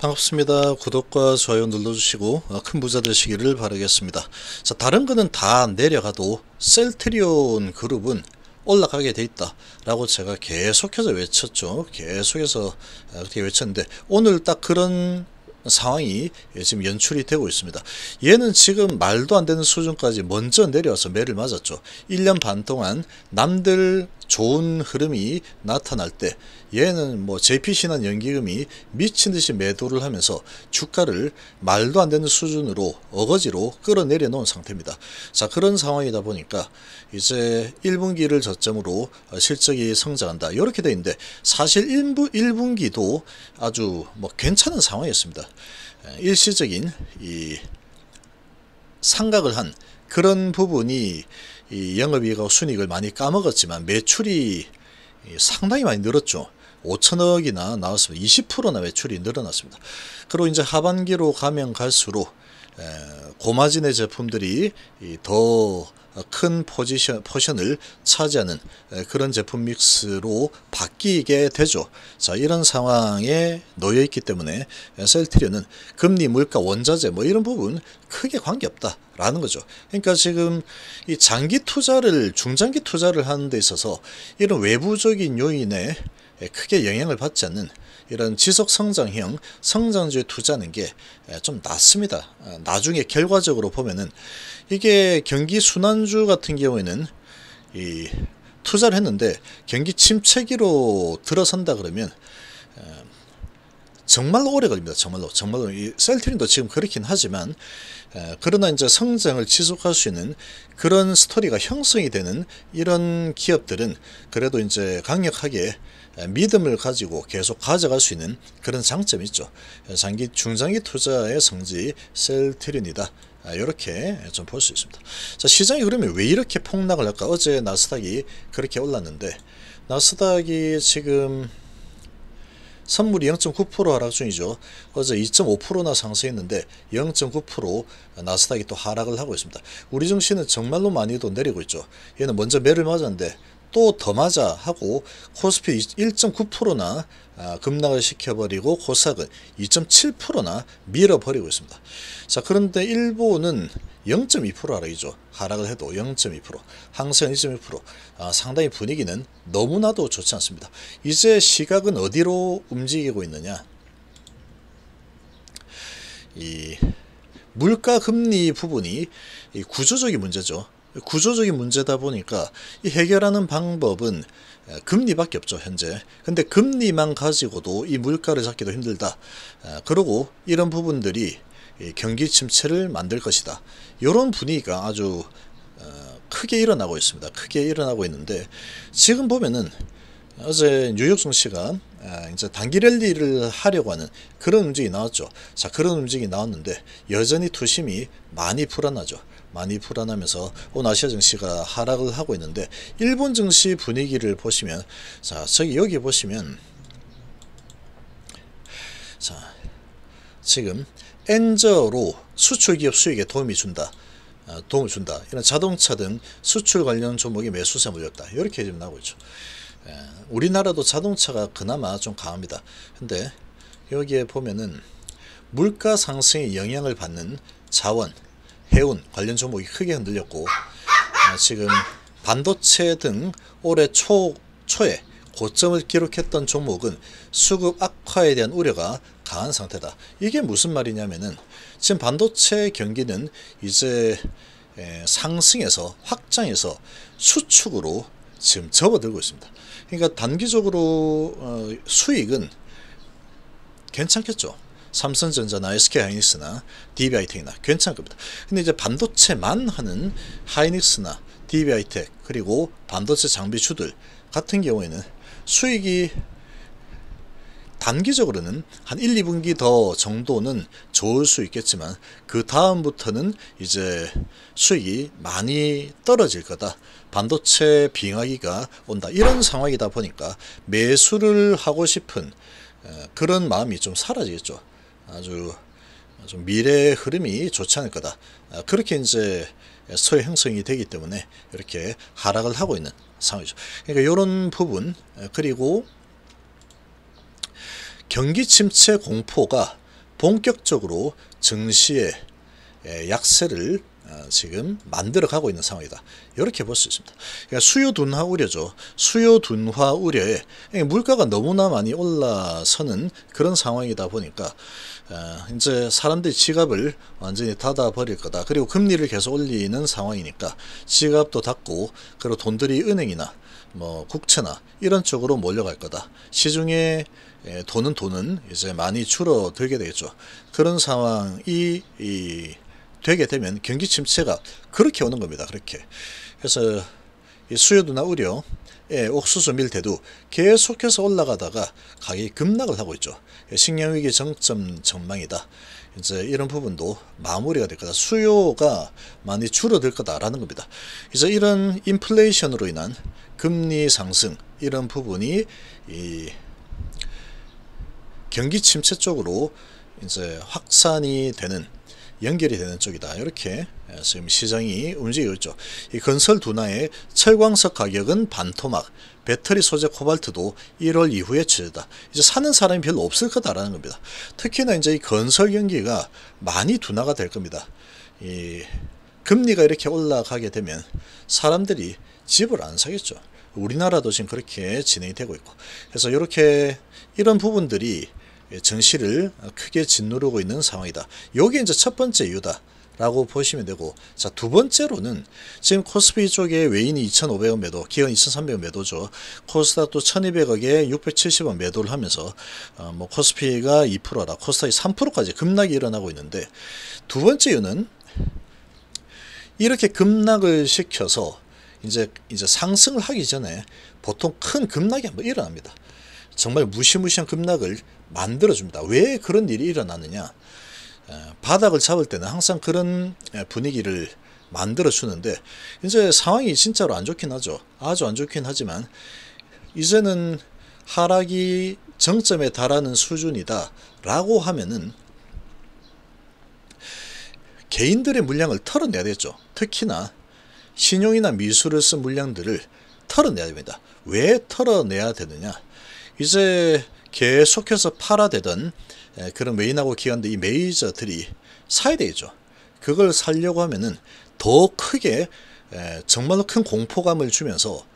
반갑습니다. 구독과 좋아요 눌러주시고 아, 큰 부자 되시기를 바라겠습니다. 자, 다른 거는 다 내려가도 셀트리온 그룹은 올라가게 돼 있다 라고 제가 계속해서 외쳤죠. 계속해서 아, 그렇게 외쳤는데 오늘 딱 그런 상황이 지금 연출이 되고 있습니다. 얘는 지금 말도 안 되는 수준까지 먼저 내려와서 매를 맞았죠. 1년 반 동안 남들 좋은 흐름이 나타날 때 얘는 뭐 JP신한 연기금이 미친듯이 매도를 하면서 주가를 말도 안 되는 수준으로 어거지로 끌어내려 놓은 상태입니다. 자 그런 상황이다 보니까 이제 1분기를 저점으로 실적이 성장한다 이렇게 돼 있는데 사실 1부, 1분기도 아주 뭐 괜찮은 상황이었습니다. 일시적인 이 상각을 한 그런 부분이 이 영업이익하고 순익을 많이 까먹었지만 매출이 상당히 많이 늘었죠. 5천억이나 나왔습니다. 20%나 매출이 늘어났습니다. 그리고 이제 하반기로 가면 갈수록 고마진의 제품들이 더 어, 큰 포지션, 포션을 차지하는 그런 제품 믹스로 바뀌게 되죠. 자, 이런 상황에 놓여 있기 때문에 셀트리온은 금리, 물가, 원자재 뭐 이런 부분 크게 관계없다. 라는 거죠. 그러니까 지금 이 장기 투자를 중장기 투자를 하는 데 있어서 이런 외부적인 요인에 크게 영향을 받지 않는 이런 지속 성장형 성장주의 투자는 게 좀 낫습니다. 나중에 결과적으로 보면은 이게 경기 순환주 같은 경우에는 이 투자를 했는데 경기 침체기로 들어선다 그러면 어, 정말로 오래 걸립니다. 정말로 정말로 이 셀트린도 지금 그렇긴 하지만 에, 그러나 이제 성장을 지속할 수 있는 그런 스토리가 형성이 되는 이런 기업들은 그래도 이제 강력하게 믿음을 가지고 계속 가져갈 수 있는 그런 장점이 있죠. 장기 중장기 투자의 성지 셀트린이다. 이렇게 아, 좀볼 수 있습니다. 자, 시장이 그러면 왜 이렇게 폭락을 할까? 어제 나스닥이 그렇게 올랐는데 나스닥이 지금 선물이 0.9% 하락 중이죠. 어제 2.5%나 상승했는데 0.9% 나스닥이 또 하락을 하고 있습니다. 우리 증시는 정말로 많이도 내리고 있죠. 얘는 먼저 매를 맞았는데 또더 맞아 하고 코스피 1.9%나 아, 급락을 시켜버리고 코스닥을 2.7%나 밀어버리고 있습니다. 자 그런데 일본은 0.2% 하락이죠. 하락을 해도 0.2% 항상 1.2% 아, 상당히 분위기는 너무나도 좋지 않습니다. 이제 시각은 어디로 움직이고 있느냐 이 물가 금리 부분이 구조적인 문제죠. 구조적인 문제다 보니까 이 해결하는 방법은 금리밖에 없죠 현재 근데 금리만 가지고도 이 물가를 잡기도 힘들다 그러고 이런 부분들이 경기 침체를 만들 것이다 이런 분위기가 아주 어, 크게 일어나고 있습니다 크게 일어나고 있는데 지금 보면은 어제 뉴욕 증시가 예, 이제 단기 랠리를 하려고 하는 그런 움직이 임 나왔죠. 자, 그런 움직이 임 나왔는데 여전히 투심이 많이 불안하죠. 많이 불안하면서 온 아시아 증시가 하락을 하고 있는데 일본 증시 분위기를 보시면 자, 저기 여기 보시면 자, 지금 엔저로 수출기업 수익에 도움이 준다. 아, 도움을 준다. 이런 자동차 등 수출 관련 종목이 매수세 물렸다. 이렇게 지금 나오고 있죠. 예, 우리나라도 자동차가 그나마 좀 강합니다. 근데 여기에 보면은 물가 상승에 영향을 받는 자원, 해운 관련 종목이 크게 흔들렸고 아, 지금 반도체 등 올해 초, 초에 고점을 기록했던 종목은 수급 악화에 대한 우려가 강한 상태다. 이게 무슨 말이냐면은 지금 반도체 경기는 이제 상승에서 확장에서 수축으로 지금 접어들고 있습니다. 그러니까 단기적으로 어, 수익은 괜찮겠죠. 삼성전자나 SK하이닉스나 DBI텍이나 괜찮을 겁니다. 근데 이제 반도체만 하는 하이닉스나 DBI텍 그리고 반도체 장비주들 같은 경우에는 수익이 단기적으로는 한 1, 2분기 더 정도는 좋을 수 있겠지만 그 다음부터는 이제 수익이 많이 떨어질 거다. 반도체 빙하기가 온다. 이런 상황이다 보니까 매수를 하고 싶은 어, 그런 마음이 좀 사라지겠죠. 아주 좀 미래의 흐름이 좋지 않을 거다. 아, 그렇게 이제 소의 형성이 되기 때문에 이렇게 하락을 하고 있는 상황이죠. 그러니까 이런 부분 어, 그리고 경기 침체 공포가 본격적으로 증시에 약세를 어, 지금 만들어 가고 있는 상황이다. 이렇게 볼 수 있습니다. 그러니까 수요 둔화 우려죠. 수요 둔화 우려에 물가가 너무나 많이 올라서는 그런 상황이다 보니까 어, 이제 사람들이 지갑을 완전히 닫아버릴 거다. 그리고 금리를 계속 올리는 상황이니까 지갑도 닫고 그리고 돈들이 은행이나 뭐 국채나 이런 쪽으로 몰려갈 거다. 시중에 예, 돈은 돈은 이제 많이 줄어들게 되겠죠. 그런 상황이 이, 되게 되면 경기 침체가 그렇게 오는 겁니다. 그렇게. 그래서 수요도나 우려, 예, 옥수수, 밀, 대두 계속해서 올라가다가 가격이 급락을 하고 있죠. 예, 식량위기 정점 전망이다. 이제 이런 부분도 마무리가 될 거다. 수요가 많이 줄어들 거다라는 겁니다. 이제 이런 인플레이션으로 인한 금리 상승 이런 부분이 이 경기 침체 쪽으로 이제 확산이 되는 연결이 되는 쪽이다. 이렇게 예, 지금 시장이 움직이고 있죠. 이 건설 둔화의 철광석 가격은 반토막, 배터리 소재 코발트도 1월 이후에 치르다. 이제 사는 사람이 별로 없을 거다라는 겁니다. 특히나 이제 이 건설 경기가 많이 둔화가 될 겁니다. 이 금리가 이렇게 올라가게 되면 사람들이 집을 안 사겠죠. 우리나라도 지금 그렇게 진행이 되고 있고. 그래서 이렇게 이런 부분들이 예, 증시를 크게 짓누르고 있는 상황이다. 요게 이제 첫 번째 이유다. 라고 보시면 되고 자 두 번째로는 지금 코스피 쪽에 외인이 2,500원 매도 기관 2,300원 매도죠 코스닥도 1,200억에 670원 매도를 하면서 어, 뭐 코스피가 2%라 코스닥이 3%까지 급락이 일어나고 있는데 두 번째 이유는 이렇게 급락을 시켜서 이제 이제 상승을 하기 전에 보통 큰 급락이 한번 뭐 일어납니다 정말 무시무시한 급락을 만들어줍니다. 왜 그런 일이 일어나느냐? 어, 바닥을 잡을 때는 항상 그런 예, 분위기를 만들어주는데 이제 상황이 진짜로 안 좋긴 하죠. 아주 안 좋긴 하지만 이제는 하락이 정점에 달하는 수준이다 라고 하면은 개인들의 물량을 털어내야 되죠. 특히나 신용이나 미술을 쓴 물량들을 털어내야 됩니다. 왜 털어내야 되느냐? 이제 계속해서 팔아대던 그런 메인하고 기관도 이 메이저들이 사야 되죠. 그걸 살려고 하면은 더 크게 정말로 큰 공포감을 주면서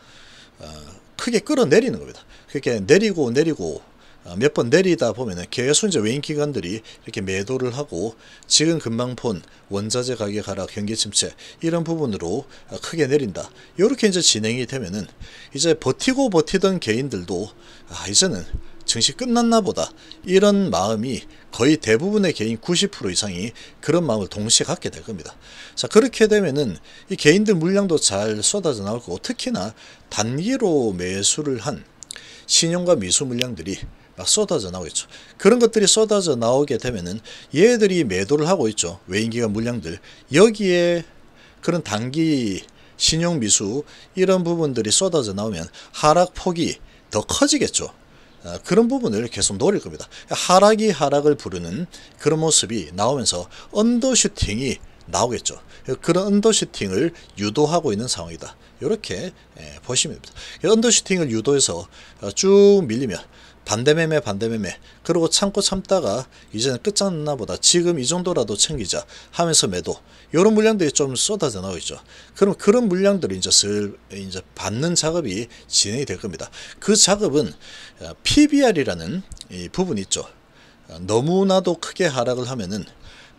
어, 크게 끌어내리는 겁니다. 그렇게 그러니까 내리고 내리고 어, 몇번 내리다 보면 계속 이제 외인 기관들이 이렇게 매도를 하고 지금 금방 본 원자재 가격 하락, 경기 침체 이런 부분으로 어, 크게 내린다. 이렇게 이제 진행이 되면은 이제 버티고 버티던 개인들도 아 이제는 증시 끝났나 보다 이런 마음이 거의 대부분의 개인 90% 이상이 그런 마음을 동시에 갖게 될 겁니다. 자 그렇게 되면은 이 개인들 물량도 잘 쏟아져 나올 거고 특히나 단기로 매수를 한 신용과 미수 물량들이 막 쏟아져 나오겠죠. 그런 것들이 쏟아져 나오게 되면은 얘들이 매도를 하고 있죠. 외인기관 물량들. 여기에 그런 단기 신용미수 이런 부분들이 쏟아져 나오면 하락폭이 더 커지겠죠. 아, 그런 부분을 계속 노릴 겁니다. 하락이 하락을 부르는 그런 모습이 나오면서 언더슈팅이 나오겠죠. 그런 언더슈팅을 유도하고 있는 상황이다. 이렇게 예, 보시면 됩니다. 언더슈팅을 유도해서 쭉 밀리면 반대매매 반대매매 그리고 참고 참다가 이제는 끝장났나 보다 지금 이 정도라도 챙기자 하면서 매도 이런 물량들이 좀 쏟아져 나오고 죠 그럼 그런 물량들을 이제 슬 이제 받는 작업이 진행이 될 겁니다 그 작업은 어, PBR이라는 이 부분이 있죠 어, 너무나도 크게 하락을 하면은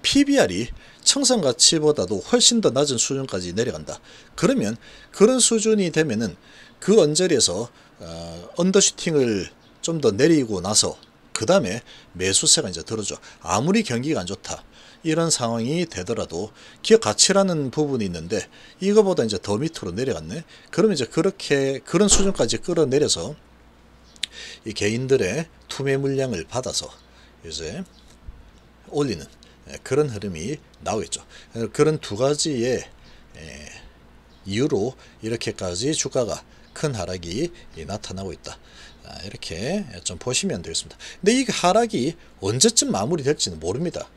PBR이 청산 가치보다도 훨씬 더 낮은 수준까지 내려간다. 그러면 그런 수준이 되면은 그 언저리에서 어, 언더슈팅을 좀더 내리고 나서 그 다음에 매수세가 이제 들어죠. 아무리 경기가 안 좋다. 이런 상황이 되더라도 기업 가치라는 부분이 있는데 이거보다 이제 더 밑으로 내려갔네. 그러면 이제 그렇게 그런 수준까지 끌어내려서 이 개인들의 투매 물량을 받아서 이제 올리는 예, 그런 흐름이 나오겠죠. 그런 두 가지의 예, 이유로 이렇게까지 주가가 큰 하락이 나타나고 있다. 아, 이렇게 좀 보시면 되겠습니다. 근데 이 하락이 언제쯤 마무리될지는 모릅니다.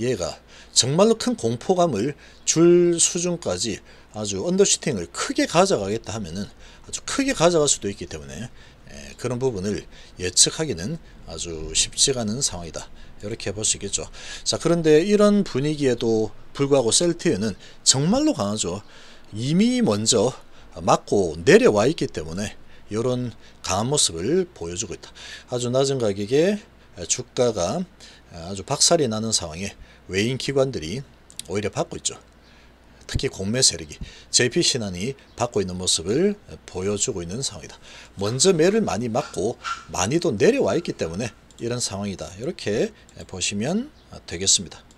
얘가 정말로 큰 공포감을 줄 수준까지 아주 언더슈팅을 크게 가져가겠다 하면은 아주 크게 가져갈 수도 있기 때문에 예, 그런 부분을 예측하기는 아주 쉽지가 않은 상황이다. 이렇게 볼 수 있겠죠. 자, 그런데 이런 분위기에도 불구하고 셀트에는 정말로 강하죠. 이미 먼저 맞고 내려와 있기 때문에 이런 강한 모습을 보여주고 있다. 아주 낮은 가격에 주가가 아주 박살이 나는 상황에 외인 기관들이 오히려 받고 있죠. 특히 공매 세력이 JP신한이 받고 있는 모습을 보여주고 있는 상황이다. 먼저 매를 많이 맞고 많이도 내려와 있기 때문에 이런 상황이다. 이렇게 보시면 되겠습니다.